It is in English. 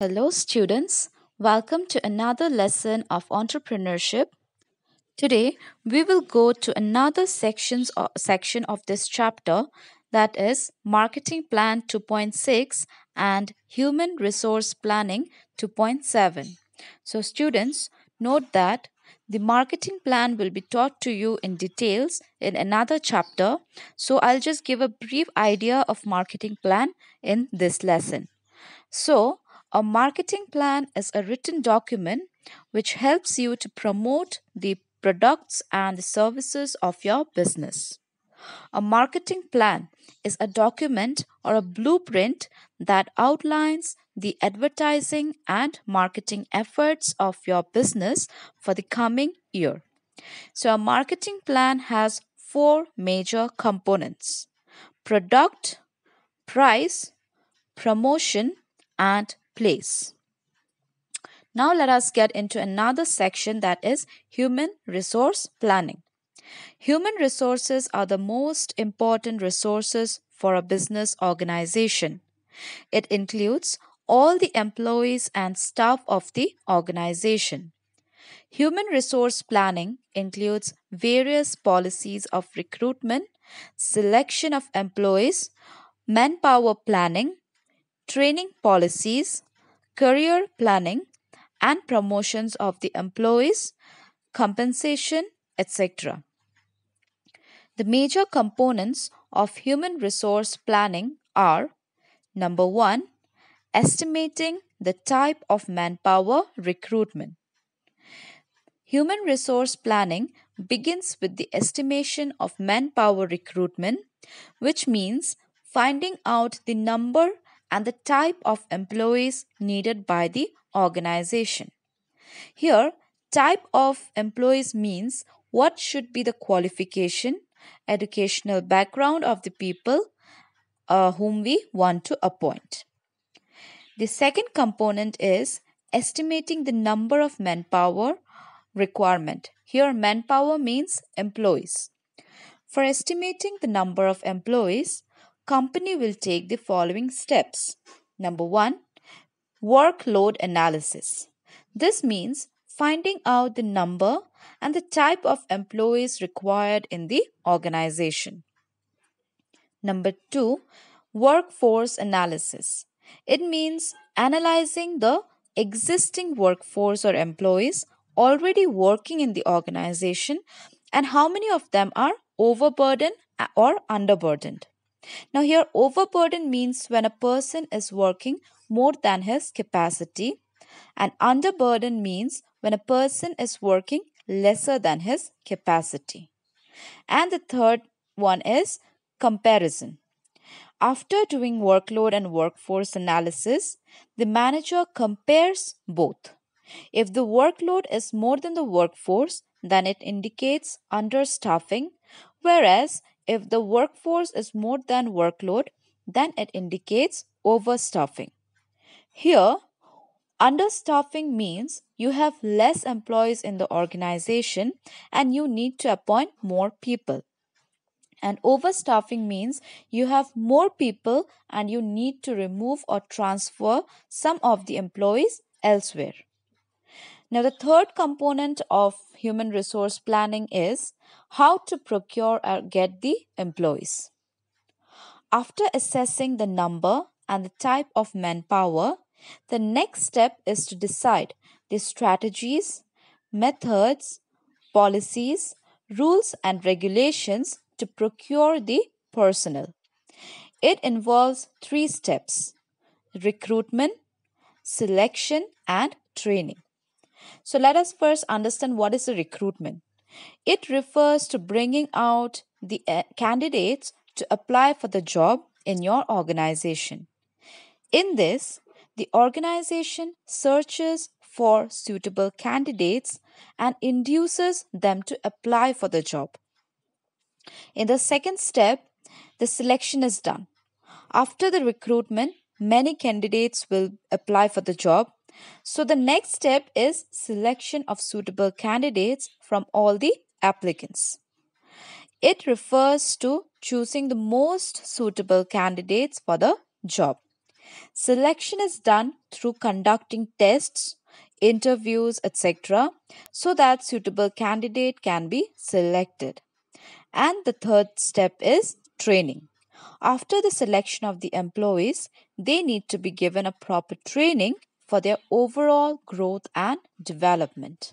Hello, students. Welcome to another lesson of entrepreneurship. Today, we will go to another sections or section of this chapter that is Marketing Plan 2.6 and Human Resource Planning 2.7. So, students, note that the marketing plan will be taught to you in details in another chapter. So, I'll just give a brief idea of marketing plan in this lesson. So, a marketing plan is a written document which helps you to promote the products and the services of your business. A marketing plan is a document or a blueprint that outlines the advertising and marketing efforts of your business for the coming year. So, a marketing plan has four major components product, price, promotion, and place. Now let us get into another section that is human resource planning. Human resources are the most important resources for a business organization. It includes all the employees and staff of the organization. Human resource planning includes various policies of recruitment, selection of employees, manpower planning, training policies, career planning and promotions of the employees, compensation, etc. The major components of human resource planning are number one, estimating the type of manpower recruitment. Human resource planning begins with the estimation of manpower recruitment, which means finding out the number and the type of employees needed by the organization. Here, type of employees means what should be the qualification, educational background of the people uh, whom we want to appoint. The second component is estimating the number of manpower requirement. Here, manpower means employees. For estimating the number of employees, company will take the following steps. Number 1, workload analysis. This means finding out the number and the type of employees required in the organization. Number 2, workforce analysis. It means analyzing the existing workforce or employees already working in the organization and how many of them are overburdened or underburdened. Now, here overburden means when a person is working more than his capacity, and underburden means when a person is working lesser than his capacity. And the third one is comparison. After doing workload and workforce analysis, the manager compares both. If the workload is more than the workforce, then it indicates understaffing, whereas if the workforce is more than workload, then it indicates overstaffing. Here, understaffing means you have less employees in the organization and you need to appoint more people. And overstaffing means you have more people and you need to remove or transfer some of the employees elsewhere. Now, the third component of human resource planning is how to procure or get the employees. After assessing the number and the type of manpower, the next step is to decide the strategies, methods, policies, rules, and regulations to procure the personnel. It involves three steps recruitment, selection, and training. So let us first understand what is a recruitment. It refers to bringing out the uh, candidates to apply for the job in your organization. In this, the organization searches for suitable candidates and induces them to apply for the job. In the second step, the selection is done. After the recruitment, many candidates will apply for the job so the next step is selection of suitable candidates from all the applicants. It refers to choosing the most suitable candidates for the job. Selection is done through conducting tests, interviews, etc., so that suitable candidate can be selected. And the third step is training. After the selection of the employees, they need to be given a proper training for their overall growth and development.